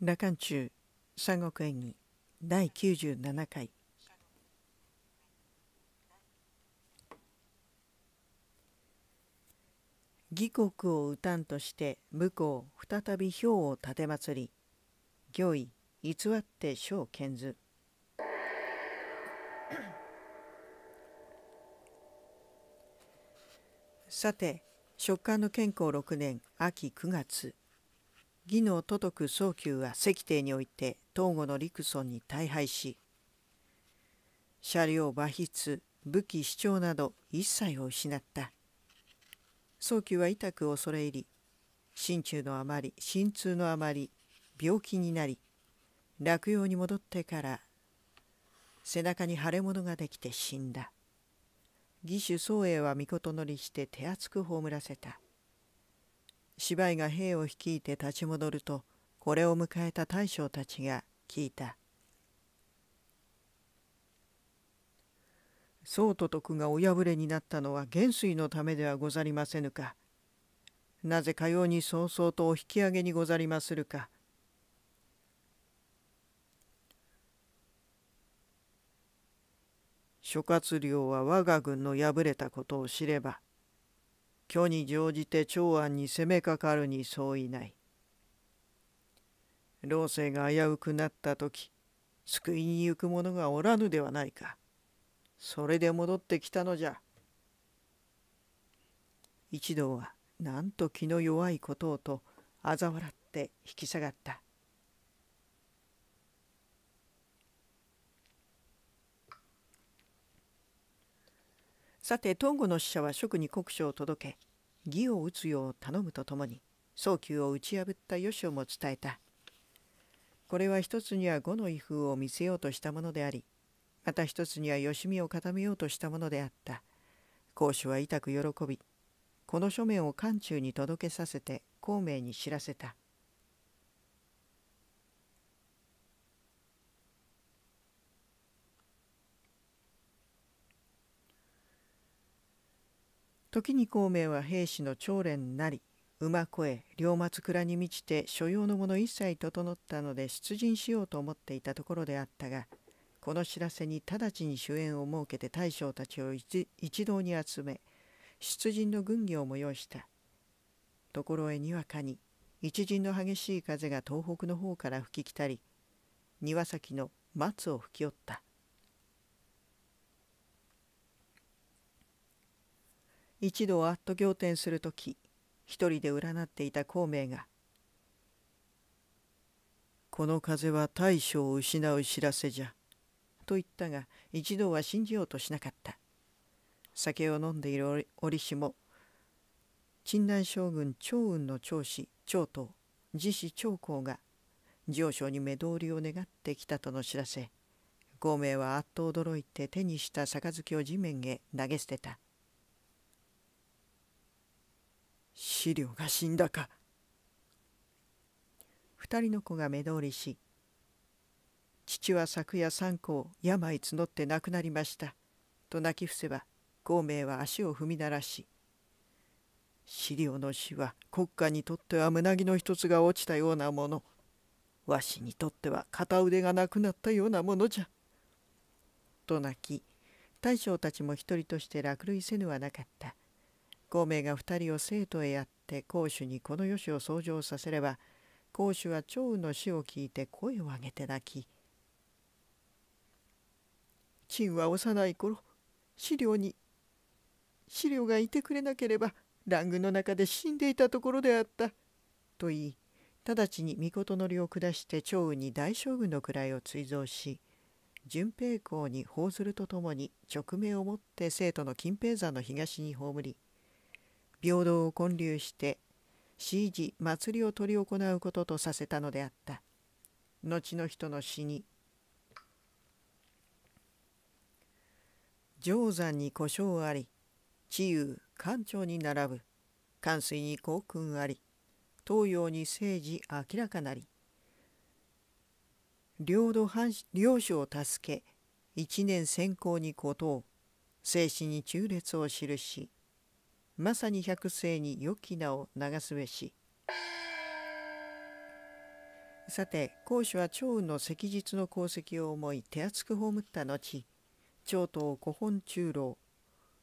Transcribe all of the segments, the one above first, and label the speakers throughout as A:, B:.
A: 羅漢中三国演義第97回義国をうたんとして武功再び兵を立てまつり行為偽って書を図ずさて食感の健康6年秋9月義の都督宗久は石帝において東郷の陸村に大敗し車両馬筆武器主張など一切を失った宗久は痛く恐れ入り心中のあまり心痛のあまり病気になり落葉に戻ってから背中に腫れ物ができて死んだ義手宗英は御事乗りして手厚く葬らせた芝居が兵を率いて立ち戻るとこれを迎えた大将たちが聞いた宋都督がお破れになったのは元帥のためではござりませぬかなぜかように早々とお引き上げにござりまするか諸葛亮は我が軍の敗れたことを知れば虚に乗じて長安に攻めかかるに相違ない。老生が危うくなった時救いに行く者がおらぬではないか。それで戻ってきたのじゃ。一同はなんと気の弱いことをとあざ笑って引き下がった。さてトンゴの使者は職に国書を届け義を打つよう頼むとともに早急を打ち破ったよしをも伝えたこれは一つには五の威風を見せようとしたものでありまた一つには吉見を固めようとしたものであった公主は痛く喜びこの書面を漢中に届けさせて孔明に知らせた。時に孔明は兵士の長連なり馬越両松倉に満ちて所要のもの一切整ったので出陣しようと思っていたところであったがこの知らせに直ちに主演を設けて大将たちを一堂に集め出陣の軍議を催したところへにわかに一陣の激しい風が東北の方から吹き来たり庭先の松を吹き寄った一度はと仰天する時一人で占っていた孔明が「この風は大将を失う知らせじゃ」と言ったが一度は信じようとしなかった酒を飲んでいる折しも陳南将軍趙雲の長子長と自死長江が上昇に目通りを願ってきたとの知らせ孔明はあっと驚いて手にした杯を地面へ投げ捨てた。資料が死んだか2人の子が目通りし「父は昨夜三個を病募って亡くなりました」と泣き伏せば孔明は足を踏み鳴らし「資料の死は国家にとっては胸木の一つが落ちたようなものわしにとっては片腕がなくなったようなものじゃ」と泣き大将たちも一人として落類せぬはなかった。孔明が2人を生徒へやって孔子にこのよしを創上させれば孔子は趙雲の死を聞いて声を上げて泣き「陳は幼い頃資料に資料がいてくれなければ乱軍の中で死んでいたところであった」と言い直ちに尊のりを下して趙雲に大将軍の位を追贈し順平公に報ずるとともに勅命をもって生徒の金平山の東に葬り平等を建立して私事祭りを執り行うこととさせたのであった後の人の死に定山に故障あり治癒官庁に並ぶ関水に幸訓あり東洋に政治明らかなり領土藩領主を助け一年先行に孤島生死に中列を記しまさに百世に良き名を流すべし。さて孔子は趙雲の昔日の功績を思い手厚く葬った後趙東古本中老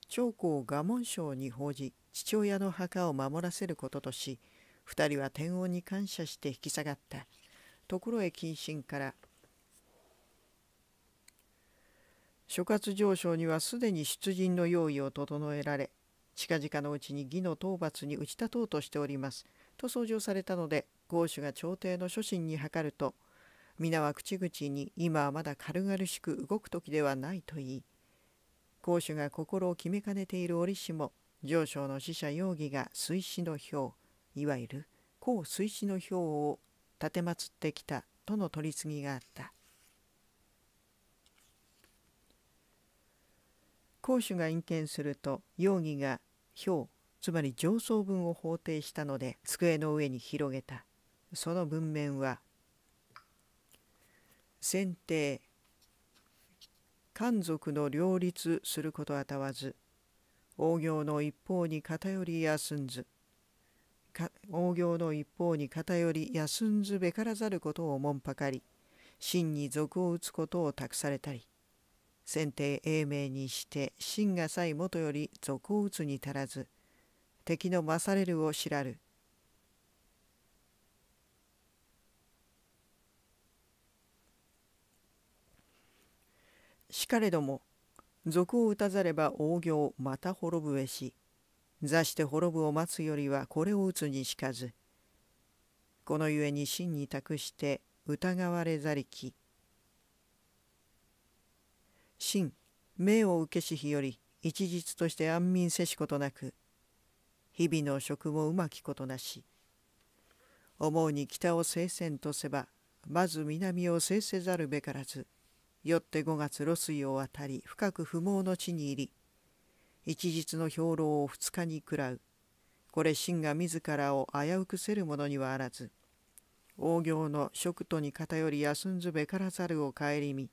A: 長江賀門賞に報じ父親の墓を守らせることとし二人は天王に感謝して引き下がったところへ謹慎から諸葛上昇にはすでに出陣の用意を整えられ近々のうちに義の討伐に打ち立とうとしております。と奏上されたので豪主が朝廷の諸心に諮ると皆は口々に今はまだ軽々しく動く時ではないと言い豪主が心を決めかねている折しも上昇の使者容疑が水死の表いわゆる公水死の表を奉ってきたとの取り次ぎがあった講主が隠見すると容疑が表つまり上層文を法定したので机の上に広げたその文面は「先定」「漢族の両立することあたわず王行の一方に偏り休んず王行の一方に偏り休んずべからざることをもんぱかり真に賊を打つことを託されたり先帝英明にして真がさ元より賊を打つに足らず敵の勝れるを知らるしかれども賊を打たざれば大行また滅ぶえし座して滅ぶを待つよりはこれを打つにしかずこのゆえに真に託して疑われざりき真命を受けし日より一日として安眠せしことなく日々の食もうまきことなし思うに北を聖戦とせばまず南を制せざるべからずよって五月露水を渡り深く不毛の地に入り一日の兵糧を二日に食らうこれ真が自らを危うくせる者にはあらず大行の食徒に偏り休んずべからざるを顧み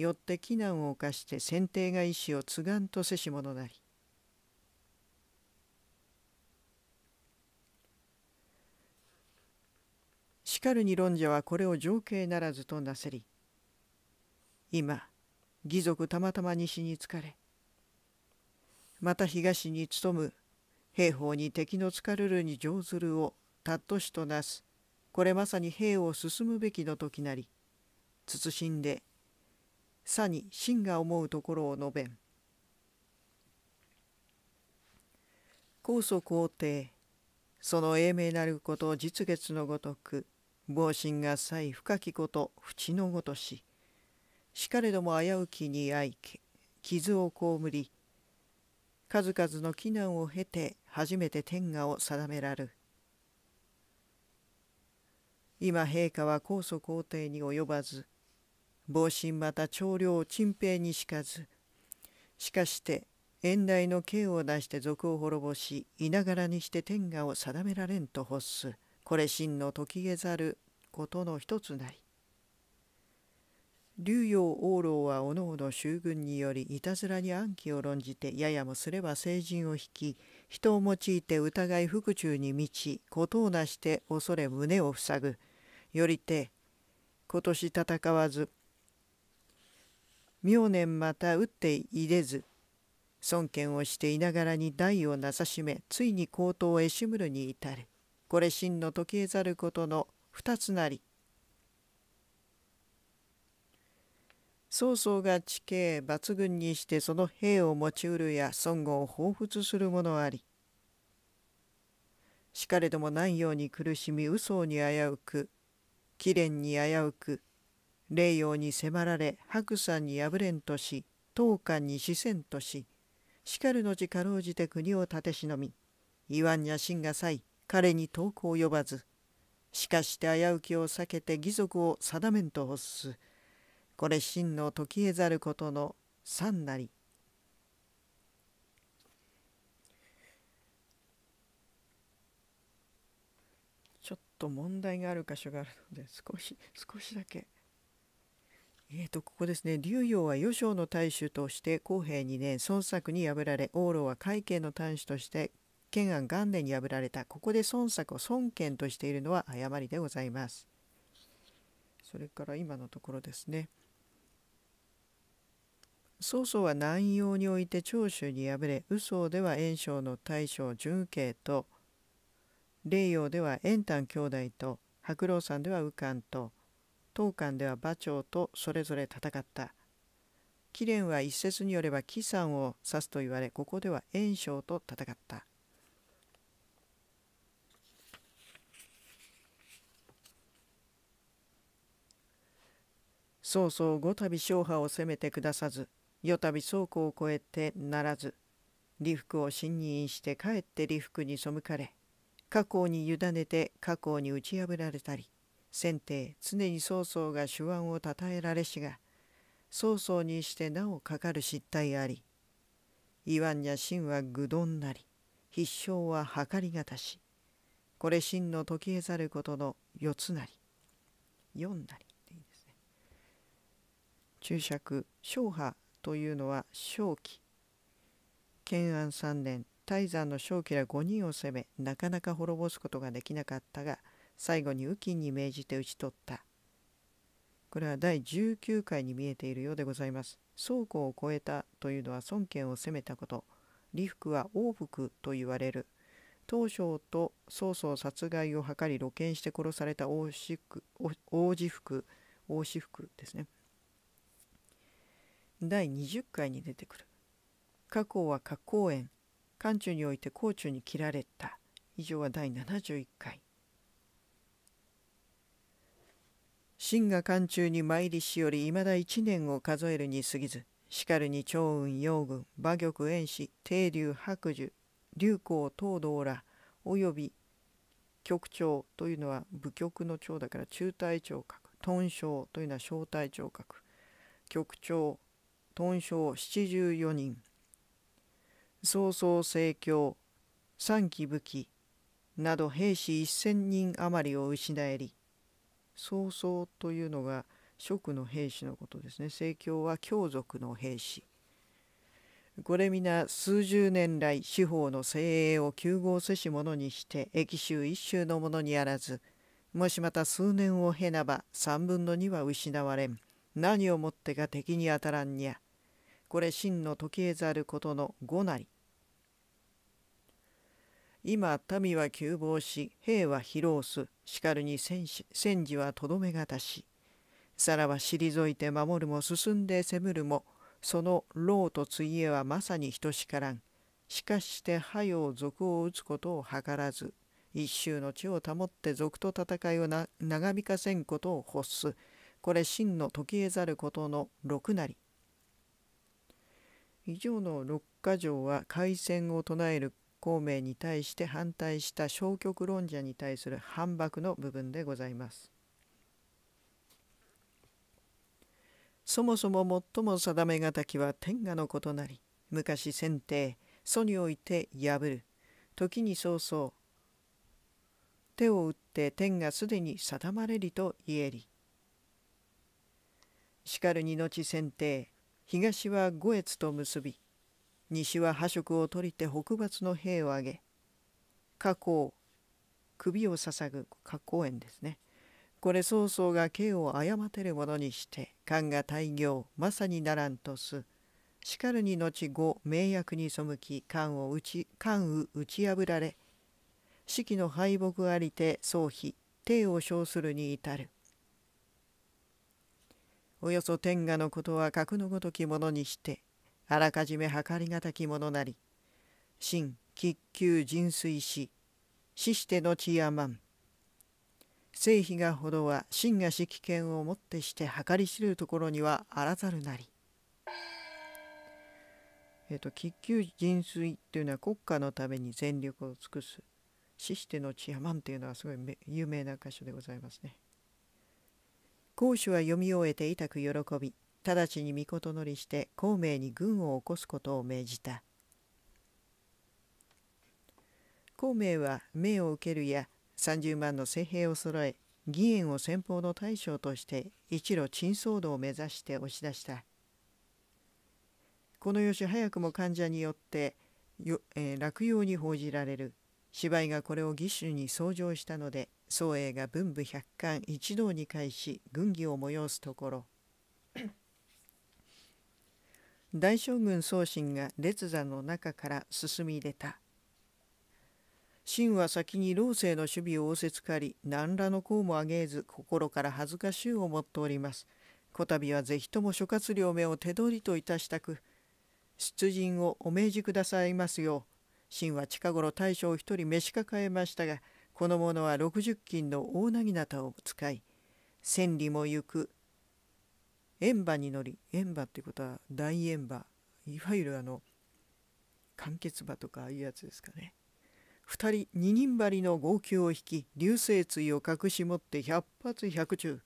A: よって危難を犯して先帝が意志をつがんとせし者なりしかるに論者はこれを情景ならずとなせり今義族たまたま西に疲れまた東に勤む兵法に敵の疲るるに乗ずるをたっとしとなすこれまさに兵を進むべきの時なり慎んでさに真が思うところを述べん高祖皇帝その英明なること実月のごとく暴心が際深きこと淵のごとししかれども危うきにあいけ傷を被り数々の祈難を経て初めて天下を定めらる今陛下は高祖皇帝に及ばず防身また長領を陳平にしかずしかして遠大の刑を出して賊を滅ぼしいながらにして天下を定められんと欲すこれ真の時げざることの一つなり竜陽王老はおのおの衆軍によりいたずらに暗記を論じてややもすれば成人を引き人を用いて疑い腹中に満ち事をなして恐れ胸を塞ぐよりて今年戦わず明年また打っていれず孫権をしていながらに代をなさしめついに高をえしむるに至るこれ真の時計ざることの二つなり曹操が地形抜群にしてその兵を持ちうるや孫悟を彷彿するものありしかれどもないように苦しみ嘘に危うく貴殿に危うく霊陽に迫られ白山に破れんとし当官に死せんとししかるのちかろうじて国を立て忍み言わんにゃ真がさい彼に遠く及ばずしかして危うきを避けて義足を定めんと欲すこれ真の解きえざることの三なりちょっと問題がある箇所があるので少し少しだけ。えーと、ここですね竜陽は余尚の大衆として公平2年孫作に敗られ王老は会慶の端子として建安元年に破られたここで孫作を孫権としているのは誤りでございます。それから今のところですね。曹操は南陽において長州に敗れ右曹では袁紹の大将純慶と霊陽では円丹兄弟と白老山では右官と当館では馬長とそれぞれ戦った。貴蓮は一説によれば貴山を指すと言われここでは炎章と戦った。そうそう五度勝破を攻めて下さず四度倉庫を越えてならず利福を信任してかえって利福に背かれ過去に委ねて過去に打ち破られたり先帝常に曹操が手腕をたたえられしが曹操にしてなおかかる失態あり言わんや。ゃ真は愚鈍なり必勝は計りがたしこれ真の時えざることの四つなり四なりっいいですね注釈昭波というのは正気建安3年泰山の正気ら5人を攻めなかなか滅ぼすことができなかったが最後に右近に命じて討ち取ったこれは第19回に見えているようでございます倉庫を越えたというのは孫権を攻めたこと李福は王福と言われる当初と曹操殺害を図り露見して殺された王子福王子福王子福ですね第20回に出てくる過去は加工園漢中において甲中に切られた以上は第71回真が漢中に参りしよりいまだ一年を数えるに過ぎずしかるに長雲陽軍馬玉遠氏定流白樹流行東道らおよび局長というのは部局の長だから中隊長格屯将というのは小隊長格局長屯将十四人曹操政教三期武器など兵士一千人余りを失えり曹操というのが職の兵士のことですね政教は教族の兵士これ皆数十年来司法の精鋭を9号せし者にして駅州一州の者にあらずもしまた数年を経なば三分の二は失われん何をもってか敵に当たらんにゃこれ真の時計ざることの五なり今民は窮乏し兵は疲労すしかるに戦戦時はとどめがたしさらは退いて守るも進んで攻むるもその老とついえはまさに等しからんしかして覇用賊を討つことを図らず一周の地を保って賊と戦いを長引かせんことを欲すこれ真の時えざることの六なり以上の六箇条は開戦を唱える孔明に対して反対した消極論者に対する反駁の部分でございます。そもそも最も定めがたきは天下の異なり昔先帝祖において破る時に早々手を打って天がすでに定まれりと言えり。しかるに後先帝東は五越と結び西は破職を取りて北伐の兵を挙げ加工首を捧ぐ加工園ですねこれ曹操が刑を誤てるものにして漢が大業まさにならんとすしかるに後後名役に背き漢を打ち官を打ち破られ四季の敗北ありて総否帝を称するに至るおよそ天下のことは格のごときものにしてあらかじめ計りがたきものなり真喫急尽水し死しての血やまん正妃がほどは真がし危険をもってして計り知るところにはあらざるなり。えっと、と喫急人水っていうのは国家のために全力を尽くす死してのまんっていうのはすごい有名な箇所でございますね。公主は読み終えて痛く喜び直ちに御乗りして孔明に軍を起こすことを命じた孔明は命を受けるや30万の精兵を揃え義援を先方の大将として一路鎮騒動を目指して押し出したこの吉早くも患者によってよ、えー、落葉に報じられる芝居がこれを義手に相乗したので宗英が文武百官一同に会し軍議を催すところ大将軍宗信が列座の中から進み出た秦は先に老政の守備を仰せつかり何らの功もあげず心から恥ずかしゅう思っておりますこたびはぜひとも諸葛亮目を手取りといたしたく出陣をお命じくださいますよう秦は近頃大将一人召し抱えましたがこの者は60金の大なぎなたを使い千里も行く円馬に乗り円馬っていうことは大円馬いわゆるあの完結馬とかああいうやつですかね二人二人針の号泣を引き流星椎を隠し持って百発百中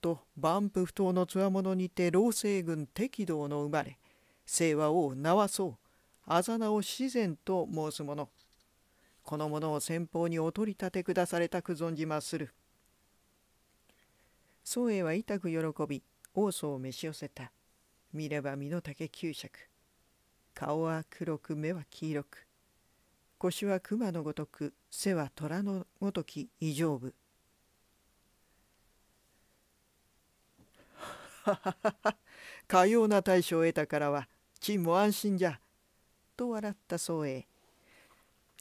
A: と万夫不当のつわものにて老星軍適道の生まれ清和王名はそうあざなを自然と申す者この者を先方にお取り立てくだされたく存じまする宗英は痛く喜び王祖を召し寄せた見れば身の丈九尺顔は黒く目は黄色く腰は熊のごとく背は虎のごとき異常部 かような大将を得たからは陳も安心じゃ」と笑った宗英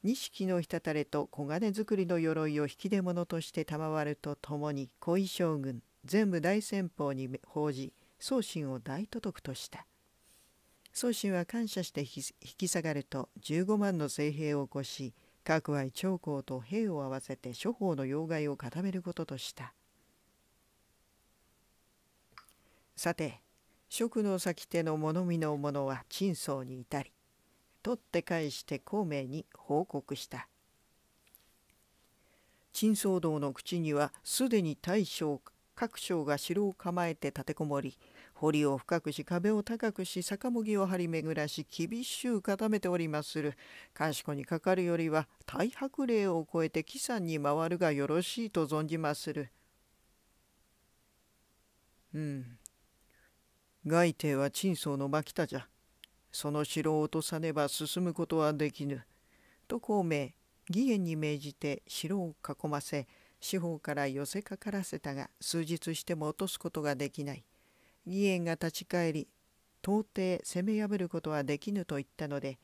A: 錦の滴れと黄金作りの鎧を引き出物として賜るとともに恋将軍全部大先方に報じ宗信を大都督とした宗信は感謝して引き下がると15万の精兵を起こし各愛長公と兵を合わせて諸方の要害を固めることとしたさて職の先手の物見の者は陳宗に至り取って返して孔明に報告した陳宗道の口にはすでに大将各省が城を構えて立てこもり堀を深くし壁を高くし坂もぎを張り巡らし厳しゅう固めておりまする監視庫にかかるよりは大白霊を超えて紀山に回るがよろしいと存じまする。うん。外帝は陳宗の牧田じゃ。その城を落とさねば進むことはできぬ。と孔明義援に命じて城を囲ませ四方から寄せかからせたが数日しても落とすことができない義援が立ち返り到底攻め破ることはできぬと言ったので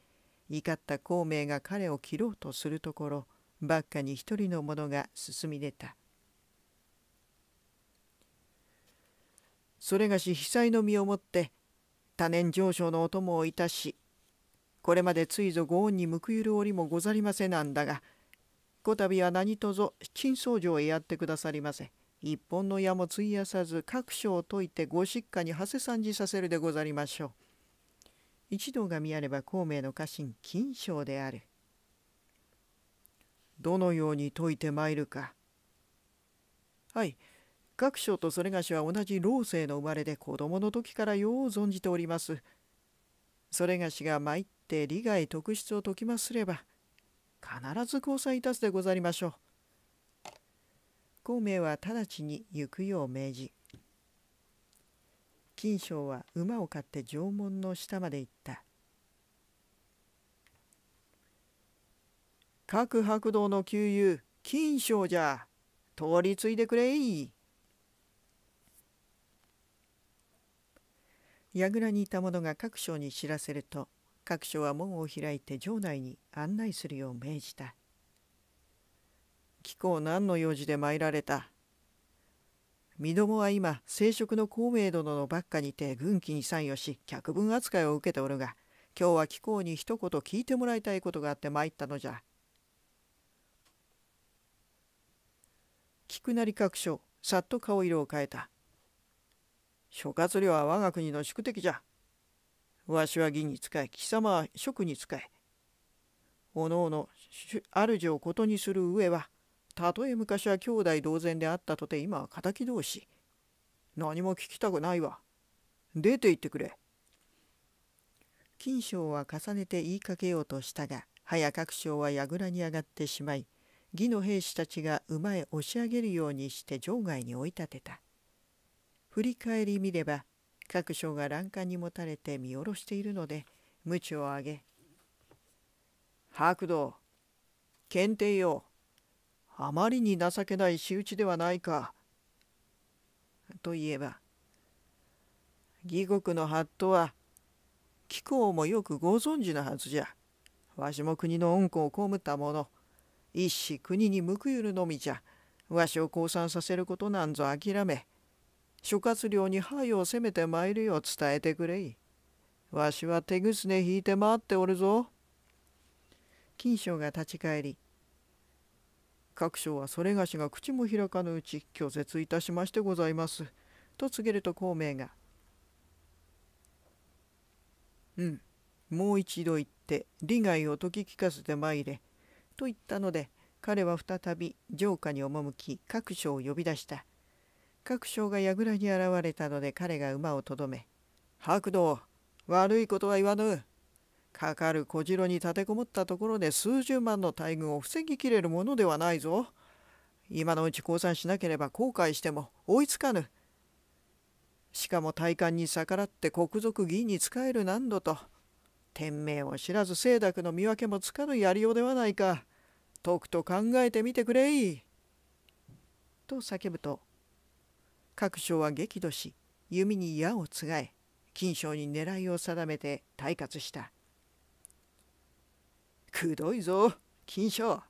A: 怒った孔明が彼を切ろうとするところばっかに一人の者が進み出たそれがし被災の身をもって多年上昇のお供をいたしこれまでついぞご恩に報ゆる折もござりませなんだがこたびは何とぞ陳相城へやってくださりませ。一本の矢も費やさず各所を解いてご執家に長谷参じさせるでござりましょう。一同が見やれば孔明の家臣金賞である。どのように解いてまいるか。はい。各所とそれがしは同じ老生の生まれで子供の時からよう存じております。それがしが参って利害特質を解きますれば必ず交際いたすでござりましょう。孔明は直ちに行くよう命じ金将は馬を買って城門の下まで行った各白道の旧友金将じゃ通り継いでくれい櫓にいた者が各所に知らせると各所は門を開いて城内に案内するよう命じた貴公何の用事で参られた身どもは今聖職の孔明殿のばっかにて軍旗に参与し客分扱いを受けておるが今日は貴公に一言聞いてもらいたいことがあって参ったのじゃ菊成各所さっと顔色を変えた諸葛亮は我が国の宿敵じゃわしは義に使え貴様は職に仕えおのおの主をことにする上はたとえ昔は兄弟同然であったとて今は敵同士何も聞きたくないわ出て行ってくれ金賞は重ねて言いかけようとしたが早各将は櫓に上がってしまい義の兵士たちが馬へ押し上げるようにして場外に追い立てた振り返り見れば各省が欄干にもたれて見下ろしているので鞭を上げ「白道検定よあまりに情けない仕打ちではないか」と言えば義国の法度は貴公もよくご存知なはずじゃわしも国の恩子を被った者一子国に報ゆるのみじゃわしを降参させることなんぞ諦め諸葛亮に範を攻めて参るよう伝えてくれい。わしは手ぐすね引いて回っておるぞ。金将が立ち返り各将はそれがしが口も開かぬうち拒絶いたしましてございます」と告げると孔明が「うんもう一度言って利害を解き聞かせてまいれ」と言ったので彼は再び城下に赴き各所を呼び出した。各将が櫓に現れたので彼が馬をとどめ「白道悪いことは言わぬ」かかる小次郎に立てこもったところで数十万の大軍を防ぎきれるものではないぞ。今のうち降参しなければ後悔しても追いつかぬ。しかも大官に逆らって国賊議員に仕える何度と天命を知らず清濁の見分けもつかぬやりようではないかとくと考えてみてくれい」と叫ぶと各将は激怒し弓に矢をつがえ金賞に狙いを定めて退活した「くどいぞ金賞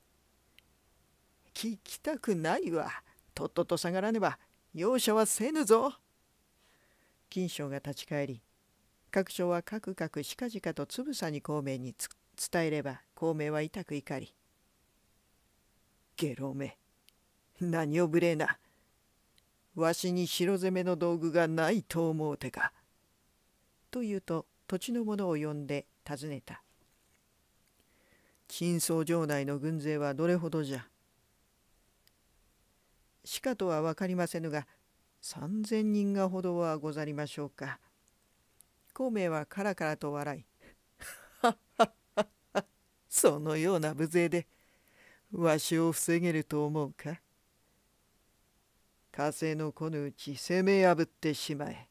A: 聞きたくないわとっとと下がらねば容赦はせぬぞ」金賞が立ち返り各所はかくかくしかじかとつぶさに孔明に伝えれば孔明は痛く怒り「下老め何を無礼なわしに城攻めの道具がないと思うてか。と言うと土地の者を呼んで尋ねた。陳宗城内の軍勢はどれほどじゃしかとは分かりませぬが三千人がほどはござりましょうか。孔明はカラカラと笑い。そのような無勢でわしを防げると思うか風のこのうち攻め破ってしまえ。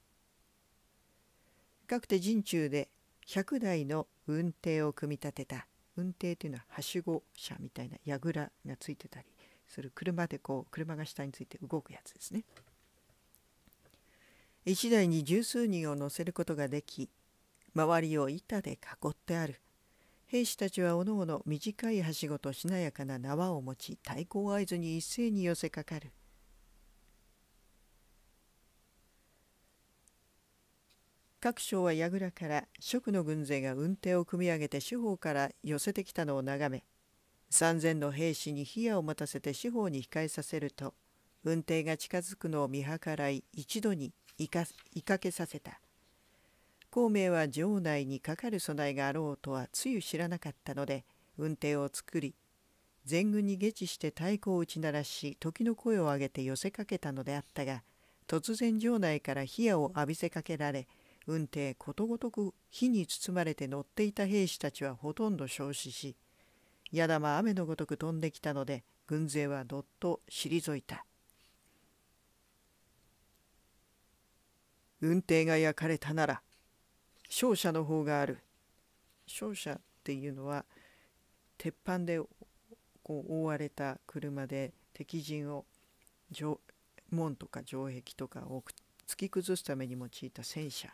A: かくて陣中で100台の運転を組み立てた運転というのははしご車みたいな櫓がついてたりする車でこう車が下について動くやつですね。1台に十数人を乗せることができ周りを板で囲ってある兵士たちはおのおの短いはしごとしなやかな縄を持ち太鼓を合図に一斉に寄せかかる。各省は櫓から職の軍勢が運転を組み上げて四方から寄せてきたのを眺め三千の兵士に冷やを持たせて四方に控えさせると運転が近づくのを見計らい一度にいかけさせた孔明は城内にかかる備えがあろうとはつゆ知らなかったので運転を作り全軍に下地して太鼓を打ち鳴らし時の声を上げて寄せかけたのであったが突然城内から冷やを浴びせかけられ運転ことごとく火に包まれて乗っていた兵士たちはほとんど焼死し矢玉雨のごとく飛んできたので軍勢はどっと退いた運転が焼かれたなら勝者の方がある勝者っていうのは鉄板でこう覆われた車で敵陣を門とか城壁とかを突き崩すために用いた戦車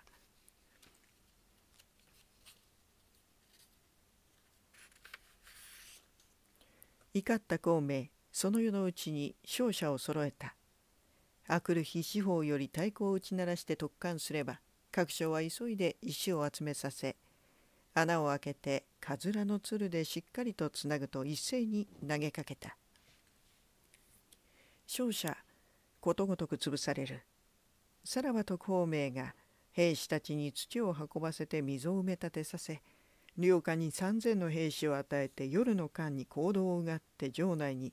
A: 怒った孔明その世のうちに勝者を揃えたあくる日四方より太鼓を打ち鳴らして突貫すれば各所は急いで石を集めさせ穴を開けてかずらのつるでしっかりとつなぐと一斉に投げかけた勝者ことごとく潰されるさらばと孔明が兵士たちに土を運ばせて溝を埋め立てさせ両下に3,000の兵士を与えて夜の間に行動をうがって城内に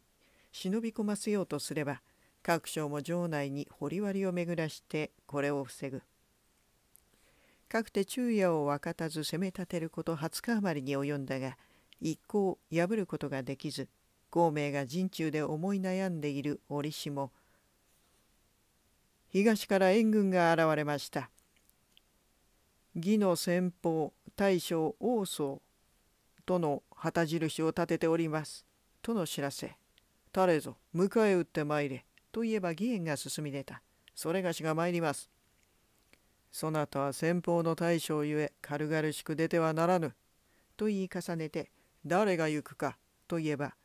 A: 忍び込ませようとすれば各省も城内に掘割を巡らしてこれを防ぐ。かくて昼夜を分かたず攻め立てること20日余りに及んだが一向破ることができず孔明が陣中で思い悩んでいる折しも東から援軍が現れました。義の先方大将王宗との旗印を立てております。との知らせ。誰ぞ迎え撃って参れ。と言えば義援が進み出た。それがしが参ります。そなたは先方の大将ゆえ軽々しく出てはならぬ。と言い重ねて誰が行くかといえば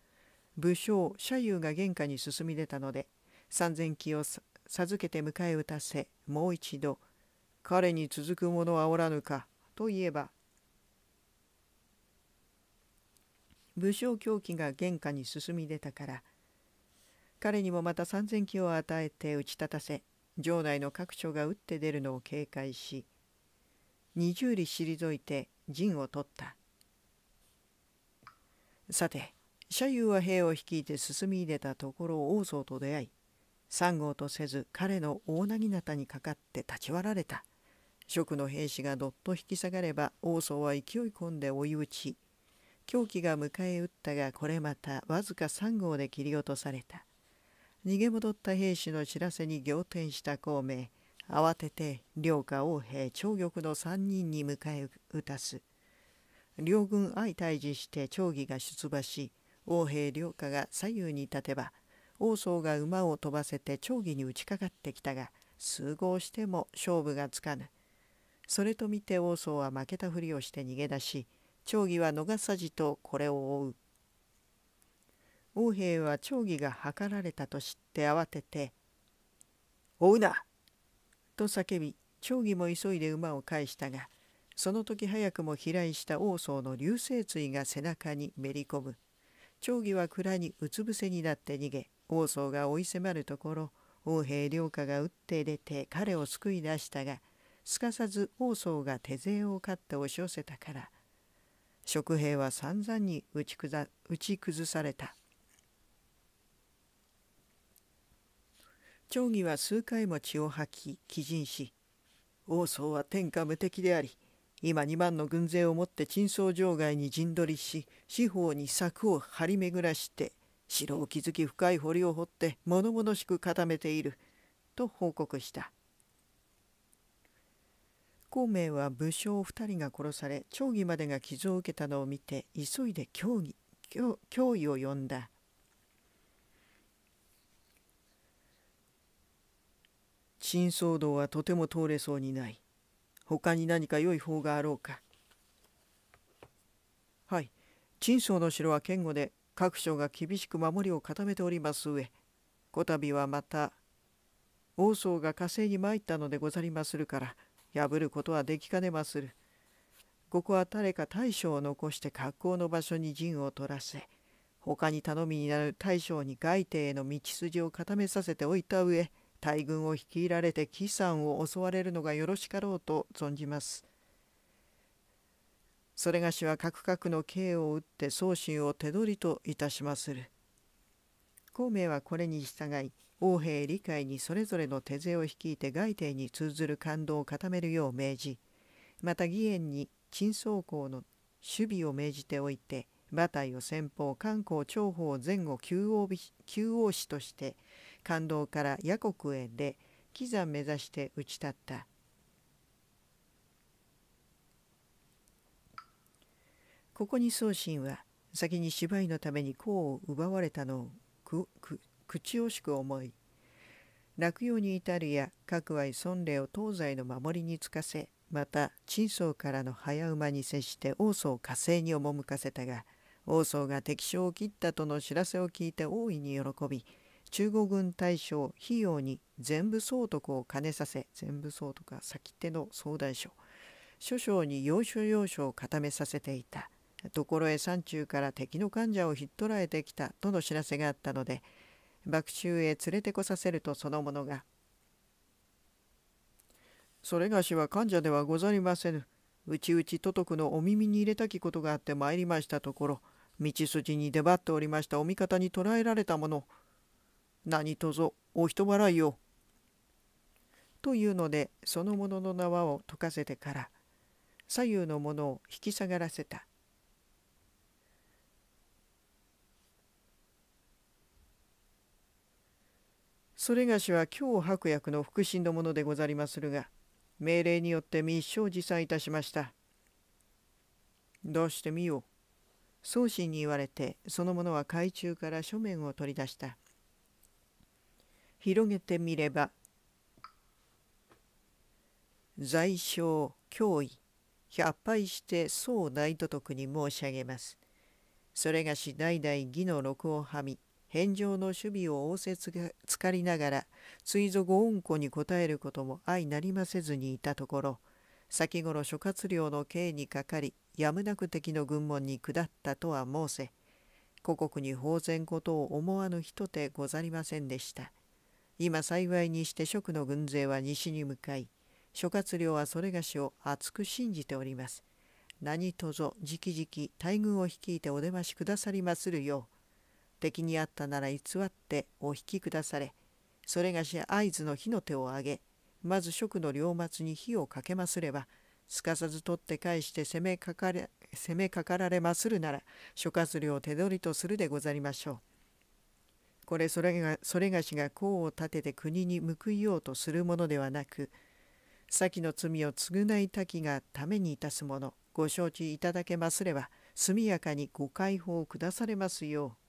A: 武将社友が玄関に進み出たので三千騎を授けて迎え撃たせもう一度彼に続く者はおらぬか」と言えば武将狂気が玄関に進み出たから彼にもまた三千騎を与えて打ち立たせ城内の各所が打って出るのを警戒し二十里退いて陣を取ったさて社友は兵を率いて進み出たところ王僧と出会い三号とせず彼の大なぎなたにかかって立ち割られた職の兵士がどっと引き下がれば王宗は勢い込んで追い打ち狂気が迎え撃ったがこれまたわずか3号で切り落とされた逃げ戻った兵士の知らせに仰天した孔明慌てて両家王兵長玉の3人に迎え撃たす両軍相対峙して長義が出馬し王兵両家が左右に立てば王宗が馬を飛ばせて長義に打ちかかってきたが数合しても勝負がつかぬそれと見て王僧は負けたふりをして逃げ出し長義は逃さじとこれを追う王兵は長義が図られたと知って慌てて「追うな!」と叫び長義も急いで馬を返したがその時早くも飛来した王僧の流星椎が背中にめり込む長義は蔵にうつ伏せになって逃げ王僧が追い迫るところ王兵良家が打って出て彼を救い出したがすかさず王宗が手勢を勝って押し寄せたから食兵は散々に打ち崩打ち崩された長儀は数回も血を吐き鬼人し王宗は天下無敵であり今2万の軍勢をもって陳倉城外に陣取りし四方に柵を張り巡らして城を築き深い堀を掘って物々しく固めていると報告した孔明は武将2人が殺され長義までが傷を受けたのを見て急いで教義脅威を呼んだ新騒動はとても通れそうにない他に何か良い方があろうかはい陳相の城は堅固で各所が厳しく守りを固めております上こたびはまた王宗が火星に参ったのでござりまするから破ることはできかねまする。ここは誰か大将を残して格好の場所に陣を取らせ、他に頼みになる大将に外帝への道筋を固めさせておいた上、大軍を率いられて紀山を襲われるのがよろしかろうと存じます。それがしはカクカクの刑を打って宗信を手取りといたしまする。孔明はこれに従い王兵理解にそれぞれの手勢を率いて外帝に通ずる感動を固めるよう命じまた義援に陳宗公の守備を命じておいて馬隊を先方漢光長方前後旧王王子として感動から夜国へで貴山目指して打ち立ったここに宗信は先に芝居のために功を奪われたのを口惜しく思い落葉に至るや各愛尊礼を東西の守りにつかせまた陳宗からの早馬に接して王宗火星に赴かせたが王宗が敵将を切ったとの知らせを聞いて大いに喜び中国軍大将費用に全部総督を兼ねさせ全部総督は先手の総大将諸将に要所要所を固めさせていたところへ山中から敵の患者をひっ捕らえてきたとの知らせがあったので幕州へ連れてこさせるとその者が「それがしは患者ではござりませぬ。うちうち都督のお耳に入れたきことがあって参りましたところ道筋に出張っておりましたお味方に捕らえられたもの何とぞお人払いを」というのでその者の縄を解かせてから左右のものを引き下がらせた。それがしは今日白薬の腹心のものでござりまするが命令によって密書を持参いたしましたどうしてみよ宗信に言われてそのものは海中から書面を取り出した広げてみれば在商脅威百敗して宋大都督に申し上げますそれがし代々義の録をはみ返上の守備を仰せつかりながら追続恩子に答えることも相なりませずにいたところ先頃諸葛亮の刑にかかりやむなく敵の軍門に下ったとは申せ故国に法然ことを思わぬ人でござりませんでした。今幸いにして蜀の軍勢は西に向かい諸葛亮はそれがしを厚く信じております。何とぞじきじき大軍を率いてお出ましくださりまするよう敵にあったなら偽ってお引き下されそれがし合図の火の手を挙げまず職の両末に火をかけますればすかさず取って返して攻めかかれ攻めかかられまするなら諸葛亮を手取りとするでござりましょう。これそれがそれがしが功を立てて国に報いようとするものではなく先の罪を償いたきがためにいたすものご承知いただけますれば速やかにご解放を下されますよう。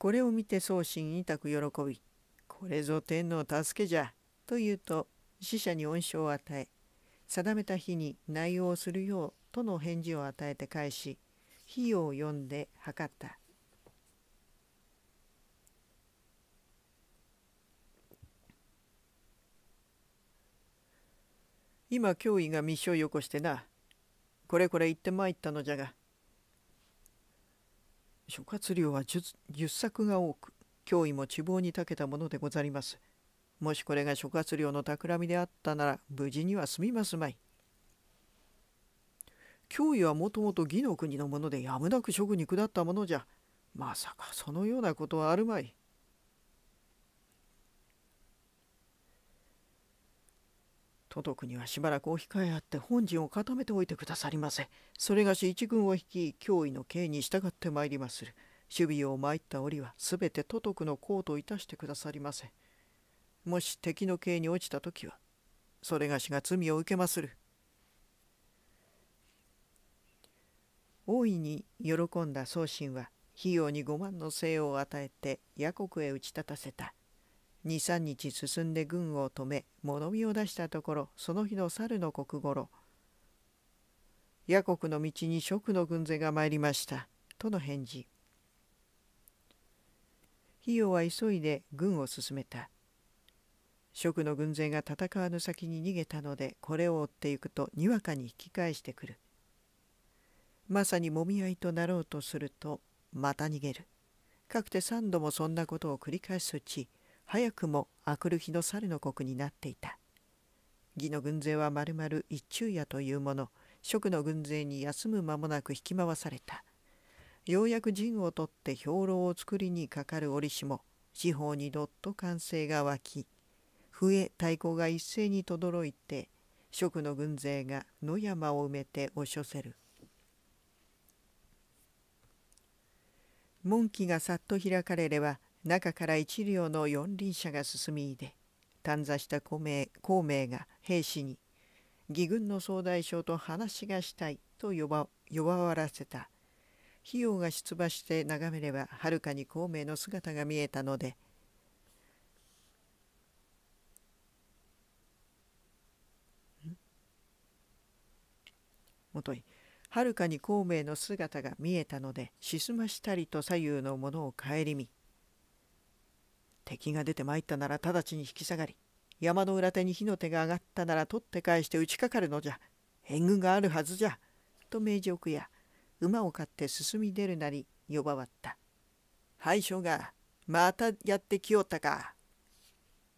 A: これを見て宗神にたく喜びこれぞ天の助けじゃと言うと死者に恩賞を与え定めた日に内容をするようとの返事を与えて返し費用を読んで測った。今脅威が密書をよこしてなこれこれ言ってまいったのじゃが諸葛亮は 10, 作が多く脅威も希望に長けたものでござります。もしこれが諸葛亮の企みであったなら無事には済みますまい。脅威はもともと義の国のものでやむなく職に下ったものじゃ。まさかそのようなことはあるまい。都督にはしばらくお控えあって本陣を固めておいてくださりませそれがし一軍を率い脅威の刑に従ってまいりまする守備を参った折はすべて都督の功といたしてくださりませもし敵の刑に落ちた時はそれがしが罪を受けまする大いに喜んだ宗信は費用に5万の姓を与えて夜国へ打ち立たせた23日進んで軍を止め物見を出したところその日の猿の国ごろ夜国の道に食の軍勢が参りました」との返事費用は急いで軍を進めた食の軍勢が戦わぬ先に逃げたのでこれを追っていくとにわかに引き返してくるまさにもみ合いとなろうとするとまた逃げるかくて3度もそんなことを繰り返すうち早くも明くる日の猿の国になっていた義の軍勢はまるまる一昼夜というもの職の軍勢に休む間もなく引き回されたようやく陣を取って兵糧を作りにかかる折しも四方にどっと歓声が湧き笛太鼓が一斉に轟いて職の軍勢が野山を埋めて押し寄せる門旗がさっと開かれれば中から一両の四輪車が進みれ短座した孔明孔明が兵士に義軍の総大将と話がしたいと呼ばわらせた費用が出馬して眺めればはるかに孔明の姿が見えたのでもといはるかに孔明の姿が見えたので沈ましたりと左右のものを顧み敵が出て参ったなら直ちに引き下がり山の裏手に火の手が上がったなら取って返して打ちかかるのじゃ援軍があるはずじゃ」と命じ奥や馬を飼って進み出るなり呼ばわった「はい将がまたやってきおったか」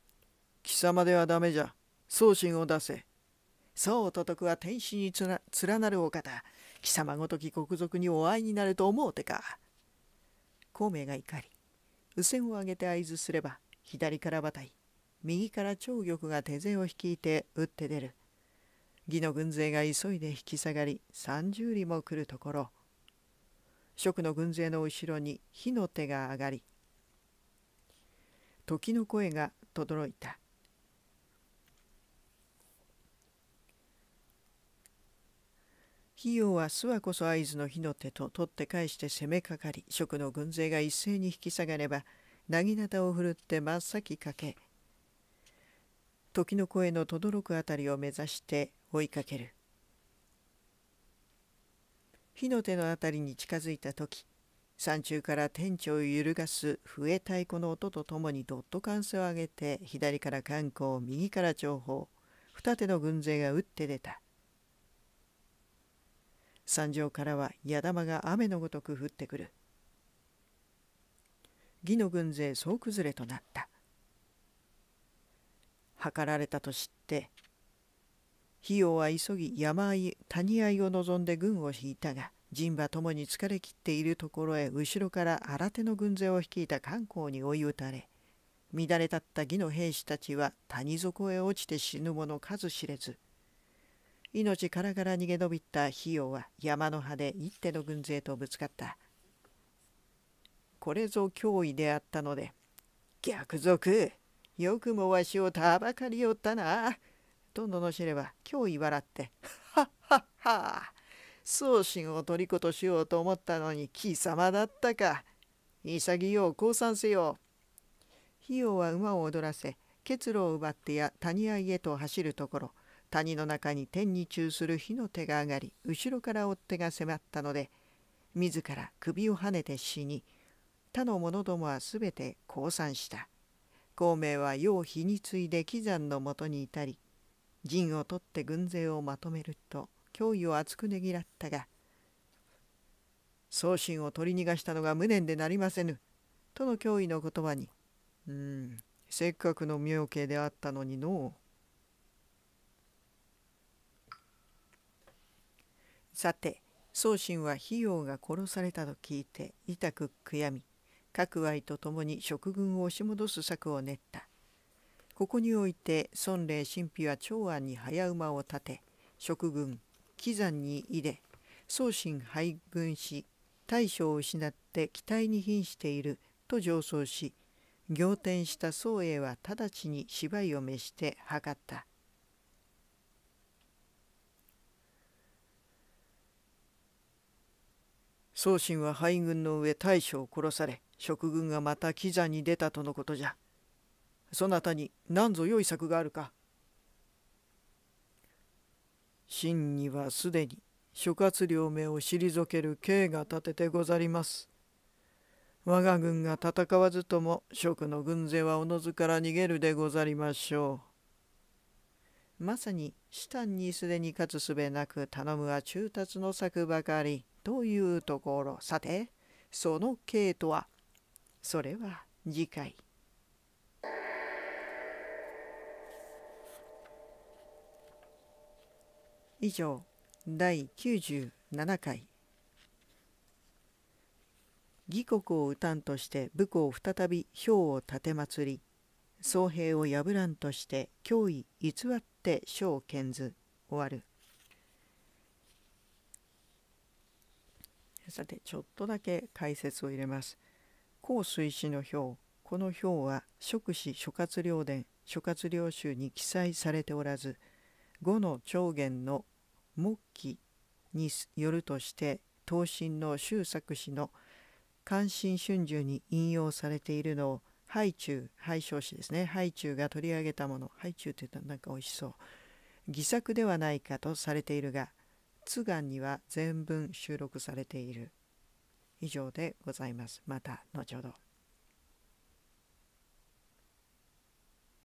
A: 「貴様ではダメじゃ宗信を出せ」「そうと徳は天使につら連なるお方貴様ごとき国賊にお会いになると思うてか」孔明が怒り右線を上げて合図すれば左から馬体右から長玉が手勢を率いて打って出る義の軍勢が急いで引き下がり30里も来るところ職の軍勢の後ろに火の手が上がり時の声がとどろいた費用は諏訪こそ会津の火の手と取って返して攻めかかり職の軍勢が一斉に引き下がれば薙刀を振るって真っ先かけ時の声の轟くあたりを目指して追いかける火の手のあたりに近づいた時山中から天地を揺るがす笛太鼓の音とともにどっと歓声を上げて左から観光右から長報二手の軍勢が打って出た山上からは矢玉が雨のごとく降ってくる義の軍勢総崩れとなった図られたと知って費用は急ぎ山あい谷あいを望んで軍を引いたが陣馬ともに疲れきっているところへ後ろから新手の軍勢を率いた観光に追い打たれ乱れたった義の兵士たちは谷底へ落ちて死ぬ者数知れず命からがら逃げ延びた費用は山の葉で一手の軍勢とぶつかったこれぞ脅威であったので逆賊よくもわしをたばかりおったなと罵れば脅威笑ってはっはっは宗信を虜りことしようと思ったのに貴様だったか潔う降参せよ費用は馬を踊らせ結露を奪ってや谷合へと走るところ谷の中に天に中する火の手が上がり後ろから追っ手が迫ったので自ら首をはねて死に他の者どもはすべて降参した孔明は世を火に次いで貴山のもとに至り陣を取って軍勢をまとめると脅威を厚くねぎらったが宗信を取り逃がしたのが無念でなりませぬとの脅威の言葉に「うんせっかくの妙計であったのにのう」さて宗信は費用が殺されたと聞いて痛く悔やみ各愛と共に職軍を押し戻す策を練ったここにおいて孫礼神秘は長安に早馬を立て職軍貴山に入れ宗信敗軍し大将を失って期待に瀕していると上奏し仰天した宗英は直ちに芝居を召して測った宗信は敗軍の上大将を殺され職軍がまたキザに出たとのことじゃそなたに何ぞ良い策があるか真にはすでに諸葛亮めを退ける刑が立ててござります我が軍が戦わずとも職の軍勢はおのずから逃げるでござりましょうまさに士丹にすでに勝つすべなく頼むは中達の策ばかり。というところさてその系とはそれは次回。以上第97回義国を討たんとして武功再び兵を奉てまつり僧兵を破らんとして脅威偽って将を献ず終わる。さてちょっとだけ解説を入れます。高水死の表この表は職史諸葛亮伝諸葛亮集に記載されておらず五の長元の木記によるとして東進の周作氏の関心春秋に引用されているのをハイチュウ、ハイ小詩ですね。ハイチュウが取り上げたもの。ハイチュウって言ったらなんか美味しそう。偽作ではないかとされているが、津願には全文収録されている。以上でございます。また後ほど。